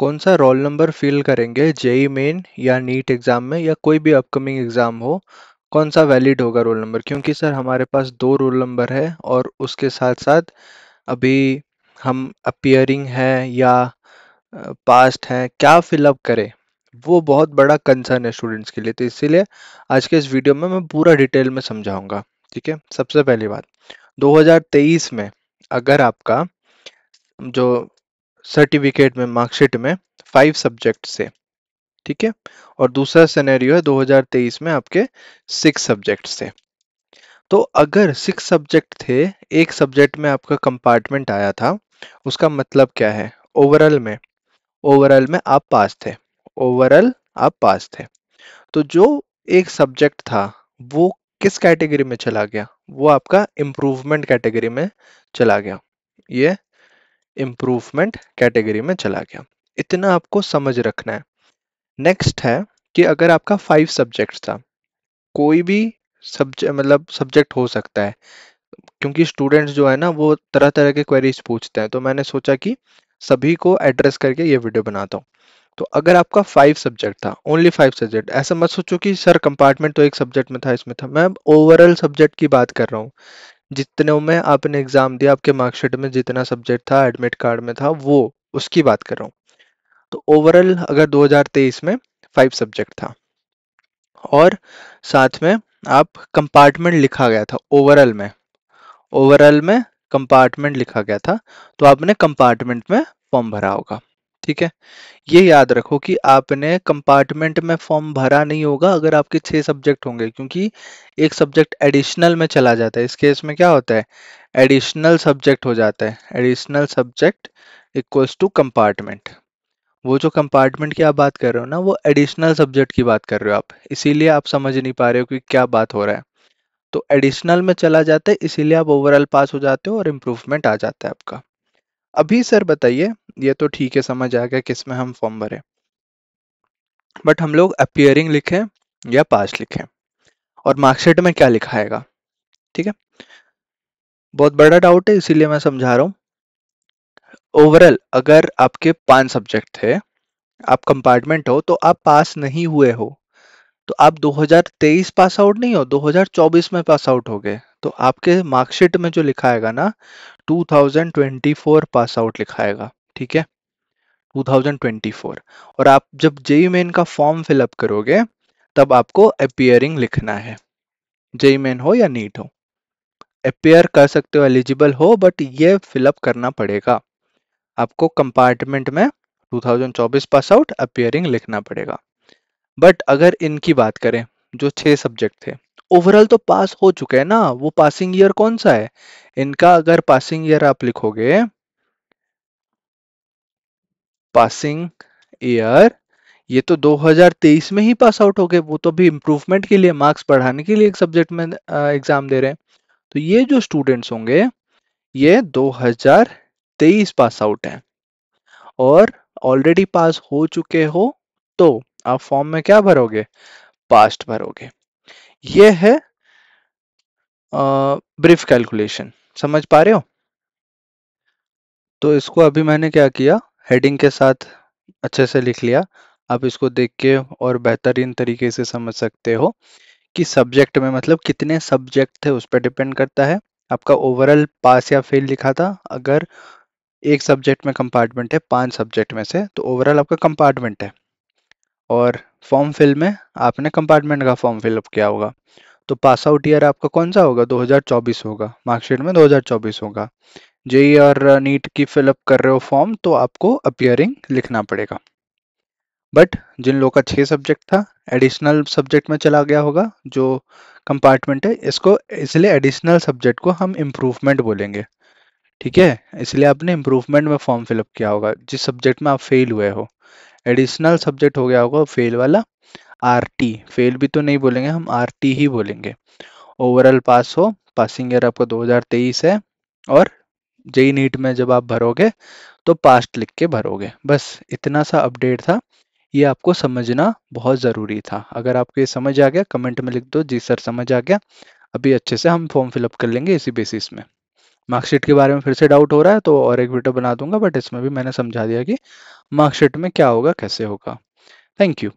कौन सा role number fill करेंगे जेई मेन e या नीट एग्ज़ाम में या कोई भी अपकमिंग एग्ज़ाम हो कौन सा वैलिड होगा रोल नंबर क्योंकि सर हमारे पास दो रोल नंबर है और उसके साथ साथ अभी हम अपियरिंग हैं या पास्ट हैं क्या फिलअप करें वो बहुत बड़ा कंसर्न है स्टूडेंट्स के लिए तो इसीलिए आज के इस वीडियो में मैं पूरा डिटेल में समझाऊंगा ठीक है सबसे पहली बात 2023 में अगर आपका जो सर्टिफिकेट में मार्कशीट में फाइव सब्जेक्ट से ठीक है और दूसरा सिनेरियो है 2023 में आपके सिक्स सब्जेक्ट से तो अगर सिक्स सब्जेक्ट थे एक सब्जेक्ट में आपका कंपार्टमेंट आया था उसका मतलब क्या है ओवरऑल में ओवरऑल में आप पास थे ओवरऑल आप पास थे तो जो एक सब्जेक्ट था वो किस कैटेगरी में चला गया वो आपका इम्प्रूवमेंट कैटेगरी में चला गया ये इम्प्रूवमेंट कैटेगरी में चला गया इतना आपको समझ रखना है नेक्स्ट है कि अगर आपका फाइव सब्जेक्ट था कोई भी सब्जेक्ट मतलब सब्जेक्ट हो सकता है क्योंकि स्टूडेंट्स जो है ना वो तरह तरह के क्वेरीज पूछते हैं तो मैंने सोचा कि सभी को एड्रेस करके ये वीडियो बनाता हूँ तो अगर आपका फाइव सब्जेक्ट था ओनली फाइव सब्जेक्ट ऐसा मत सोचो कि सर कंपार्टमेंट तो एक सब्जेक्ट में था इसमें था मैं ओवरऑल सब्जेक्ट की बात कर रहा हूँ जितने में आपने एग्जाम दिया आपके मार्कशीट में जितना सब्जेक्ट था एडमिट कार्ड में था वो उसकी बात कर रहा हूँ तो ओवरऑल अगर 2023 में फाइव सब्जेक्ट था और साथ में आप कंपार्टमेंट लिखा गया था ओवरऑल में ओवरऑल में कंपार्टमेंट लिखा गया था तो आपने कंपार्टमेंट में फॉर्म भरा होगा ठीक है ये याद रखो कि आपने कंपार्टमेंट में फॉर्म भरा नहीं होगा अगर आपके छह सब्जेक्ट होंगे क्योंकि एक सब्जेक्ट एडिशनल में चला जाता है इस केस में क्या होता है एडिशनल सब्जेक्ट हो जाता है additional subject equals to compartment वो जो कंपार्टमेंट की आप बात कर रहे हो ना वो एडिशनल सब्जेक्ट की बात कर रहे हो आप इसीलिए आप समझ नहीं पा रहे हो कि क्या बात हो रहा है तो एडिशनल में चला जाता है इसीलिए आप ओवरऑल पास हो जाते हो और इम्प्रूवमेंट आ जाता है आपका अभी सर बताइए ये तो ठीक है समझ आ गया किस में हम फॉर्म भरे बट हम लोग अपियरिंग लिखें या पास लिखें और मार्कशीट में क्या लिखा ठीक है बहुत बड़ा डाउट है इसीलिए मैं समझा रहा हूँ ओवरऑल अगर आपके पांच सब्जेक्ट थे आप कंपार्टमेंट हो तो आप पास नहीं हुए हो तो आप 2023 पास आउट नहीं हो 2024 में पास आउट हो गए तो आपके मार्कशीट में जो लिखाएगा ना 2024 पास आउट लिखाएगा ठीक है 2024 और आप जब जेई मेन e का फॉर्म फिलअप करोगे तब आपको अपियरिंग लिखना है जेई मेन e हो या नीट हो अपियर कर सकते हो एलिजिबल हो बट ये फिलअप करना पड़ेगा आपको कंपार्टमेंट में 2024 पास आउट अपियरिंग लिखना पड़ेगा बट अगर इनकी बात करें जो छह सब्जेक्ट थे ओवरऑल तो पास हो चुके हैं ना वो पासिंग ईयर कौन सा है इनका अगर पासिंग ईयर आप लिखोगे पासिंग ईयर ये तो 2023 में ही पास आउट हो गए वो तो अभी इम्प्रूवमेंट के लिए मार्क्स बढ़ाने के लिए एक सब्जेक्ट में एग्जाम दे रहे हैं तो ये जो स्टूडेंट्स होंगे ये 2023 पास आउट हैं और ऑलरेडी पास हो चुके हो तो आप फॉर्म में क्या भरोगे पास्ट भरोगे ये है ब्रीफ कैलकुलेशन समझ पा रहे हो तो इसको अभी मैंने क्या किया हेडिंग के साथ अच्छे से लिख लिया आप इसको देख के और बेहतरीन तरीके से समझ सकते हो कि सब्जेक्ट में मतलब कितने सब्जेक्ट थे उस पर डिपेंड करता है आपका ओवरऑल पास या फेल लिखा था अगर एक सब्जेक्ट में कंपार्टमेंट है पांच सब्जेक्ट में से तो ओवरऑल आपका कंपार्टमेंट है और फॉर्म फिल में आपने कंपार्टमेंट का फॉर्म फिलअप किया होगा तो पास आउट ईयर आपका कौन सा होगा 2024 होगा मार्कशीट में 2024 होगा जेई और e नीट की फिलअप कर रहे हो फॉर्म तो आपको अपियरिंग लिखना पड़ेगा बट जिन लोगों का छः सब्जेक्ट था एडिशनल सब्जेक्ट में चला गया होगा जो कंपार्टमेंट है इसको इसलिए एडिशनल सब्जेक्ट को हम इम्प्रूवमेंट बोलेंगे ठीक है इसलिए आपने इम्प्रूवमेंट में फॉर्म फिलअप किया होगा जिस सब्जेक्ट में आप फेल हुए हो एडिशनल सब्जेक्ट हो गया होगा फेल वाला आर टी फेल भी तो नहीं बोलेंगे हम आर टी ही बोलेंगे ओवरऑल पास हो पासिंग ईयर आपका दो है और जेई नीट में जब आप भरोगे तो पास्ट लिख के भरोगे बस इतना सा अपडेट था ये आपको समझना बहुत ज़रूरी था अगर आपको ये समझ आ गया कमेंट में लिख दो जी सर समझ आ गया अभी अच्छे से हम फॉर्म फिलअप कर लेंगे इसी बेसिस में मार्कशीट के बारे में फिर से डाउट हो रहा है तो और एक वीडियो बना दूंगा बट इसमें भी मैंने समझा दिया कि मार्कशीट में क्या होगा कैसे होगा थैंक यू